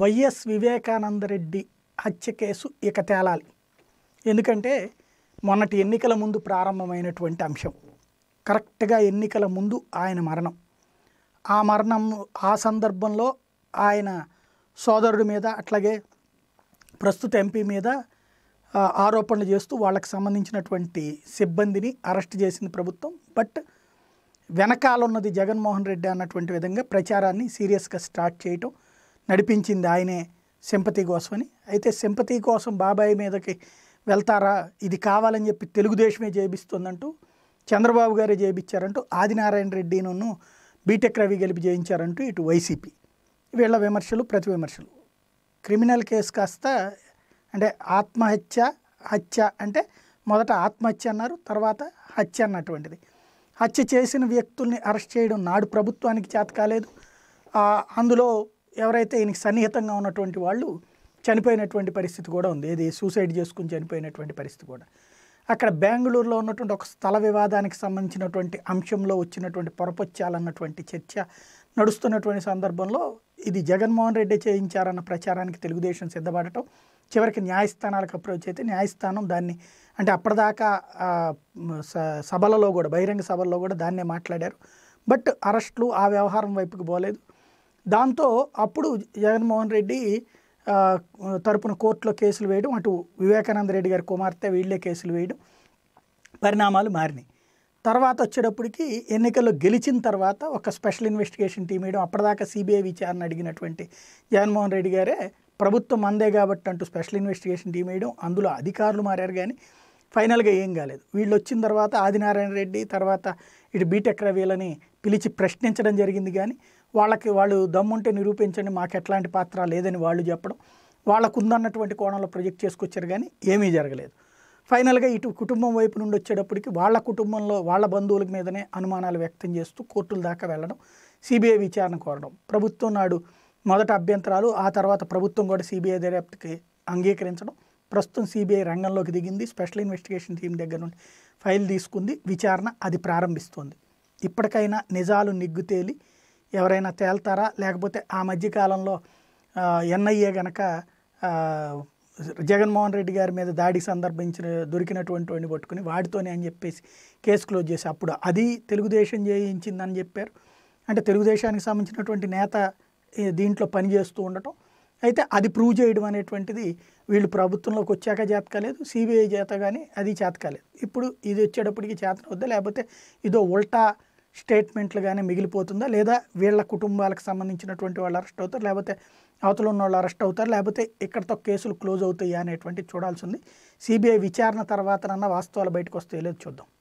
YS Vivekananda Reddy హత్య case ఇక తేలాలి ఎందుకంటే మొన్నటి ఎన్నికల ముందు ప్రారంభమైనటువంటి అంశం కరెక్ట్గా ఎన్నికల ముందు ఆయన మరణం ఆ మరణం ఆ సందర్భంలో ఆయన సోదరుడి మీద అట్లాగే ప్రస్తుత ఎంపీ మీద ఆరోపణలు చేస్తూ వాళ్ళకి సంబంధించినటువంటి సిబ్బందిని అరెస్ట్ చేసింది ప్రభుత్వం బట్ వెనకాలన్నది జగన్మోహన్ రెడ్డి అన్నటువంటి విధంగా ప్రచారాన్ని సీరియస్గా స్టార్ట్ చేయటం నడిపించింది ఆయనే సింపతి కోసమని అయితే సింపతి కోసం బాబాయ్ మీదకి వెళ్తారా ఇది కావాలని చెప్పి తెలుగుదేశమే జయిస్తుందంటూ చంద్రబాబు గారే చేయించారంటూ ఆదినారాయణ రెడ్డిను బీటెక్ రవి గెలిపి చేయించారంటూ ఇటు వైసీపీ వీళ్ళ విమర్శలు ప్రతి విమర్శలు క్రిమినల్ కేసు కాస్త అంటే ఆత్మహత్య హత్య అంటే మొదట ఆత్మహత్య అన్నారు తర్వాత హత్య అన్నటువంటిది హత్య చేసిన వ్యక్తుల్ని అరెస్ట్ చేయడం నాడు ప్రభుత్వానికి చేత కాలేదు అందులో ఎవరైతే ఈయనకి సన్నిహితంగా ఉన్నటువంటి వాళ్ళు చనిపోయినటువంటి పరిస్థితి కూడా ఉంది ఇది సూసైడ్ చేసుకుని చనిపోయినటువంటి పరిస్థితి కూడా అక్కడ బెంగళూరులో ఉన్నటువంటి ఒక స్థల వివాదానికి సంబంధించినటువంటి అంశంలో వచ్చినటువంటి పొరపొచ్చాలన్నటువంటి చర్చ నడుస్తున్నటువంటి సందర్భంలో ఇది జగన్మోహన్ రెడ్డి చేయించారన్న ప్రచారానికి తెలుగుదేశం సిద్ధపడటం చివరికి న్యాయస్థానాలకు అప్రోచ్ అయితే న్యాయస్థానం దాన్ని అంటే అప్పటిదాకా సభలలో కూడా బహిరంగ సభల్లో కూడా దాన్నే మాట్లాడారు బట్ అరెస్టులు ఆ వ్యవహారం వైపుకి పోలేదు దాంతో అప్పుడు జగన్మోహన్ రెడ్డి తరపున కోర్టులో కేసులు వేయడం అటు వివేకానంద రెడ్డి గారి కుమార్తె వీళ్ళే కేసులు వేయడం పరిణామాలు మారినాయి తర్వాత వచ్చేటప్పటికి ఎన్నికల్లో గెలిచిన తర్వాత ఒక స్పెషల్ ఇన్వెస్టిగేషన్ టీం వేయడం అప్పటిదాకా సిబిఐ విచారణ అడిగినటువంటి జగన్మోహన్ రెడ్డి గారే ప్రభుత్వం అందే కాబట్టి అంటూ స్పెషల్ ఇన్వెస్టిగేషన్ టీం వేయడం అందులో అధికారులు మారారు కానీ ఫైనల్గా ఏం కాలేదు వీళ్ళు వచ్చిన తర్వాత ఆదినారాయణ రెడ్డి తర్వాత ఇటు బీటెక్ రవీలని పిలిచి ప్రశ్నించడం జరిగింది కానీ వాళ్ళకి వాళ్ళు దమ్ముంటే నిరూపించండి మాకు ఎట్లాంటి పాత్ర లేదని వాళ్ళు చెప్పడం వాళ్ళకు ఉందన్నటువంటి కోణంలో ప్రొజెక్ట్ చేసుకొచ్చారు కానీ ఏమీ జరగలేదు ఫైనల్గా ఇటు కుటుంబం వైపు నుండి వచ్చేటప్పటికి వాళ్ళ కుటుంబంలో వాళ్ళ బంధువుల మీదనే అనుమానాలు వ్యక్తం చేస్తూ కోర్టుల దాకా వెళ్ళడం సిబిఐ విచారణ కోరడం ప్రభుత్వం నాడు మొదట అభ్యంతరాలు ఆ తర్వాత ప్రభుత్వం కూడా సిబిఐ దర్యాప్తుకి అంగీకరించడం ప్రస్తుతం సిబిఐ రంగంలోకి దిగింది స్పెషల్ ఇన్వెస్టిగేషన్ టీం దగ్గర నుండి ఫైల్ తీసుకుంది విచారణ అది ప్రారంభిస్తోంది ఇప్పటికైనా నిజాలు నిగ్గుతేలి ఎవరైనా తేల్తారా లేకపోతే ఆ మధ్యకాలంలో ఎన్ఐఏ గనక జగన్మోహన్ రెడ్డి గారి మీద దాడి సందర్భించిన దొరికినటువంటి పట్టుకుని వాడితోనే అని చెప్పేసి కేసు క్లోజ్ చేసి అప్పుడు అది తెలుగుదేశం చేయించిందని చెప్పారు అంటే తెలుగుదేశానికి సంబంధించినటువంటి నేత దీంట్లో పనిచేస్తూ ఉండటం అయితే అది ప్రూవ్ చేయడం అనేటువంటిది వీళ్ళు ప్రభుత్వంలోకి వచ్చాక చేత కాలేదు సిబిఐ చేత కానీ అది చేత కాలేదు ఇప్పుడు ఇది వచ్చేటప్పటికి చేతనవద్దా లేకపోతే ఇదో ఉల్టా స్టేట్మెంట్లు కానీ మిగిలిపోతుందా లేదా వీళ్ళ కుటుంబాలకు సంబంధించినటువంటి వాళ్ళు అరెస్ట్ అవుతారు లేకపోతే అవతల ఉన్న వాళ్ళు అరెస్ట్ అవుతారు లేకపోతే ఇక్కడతో కేసులు క్లోజ్ అవుతాయా అనేటువంటి చూడాల్సి ఉంది సిబిఐ విచారణ తర్వాతనన్నా వాస్తవాలు బయటకు వస్తే లేదు చూద్దాం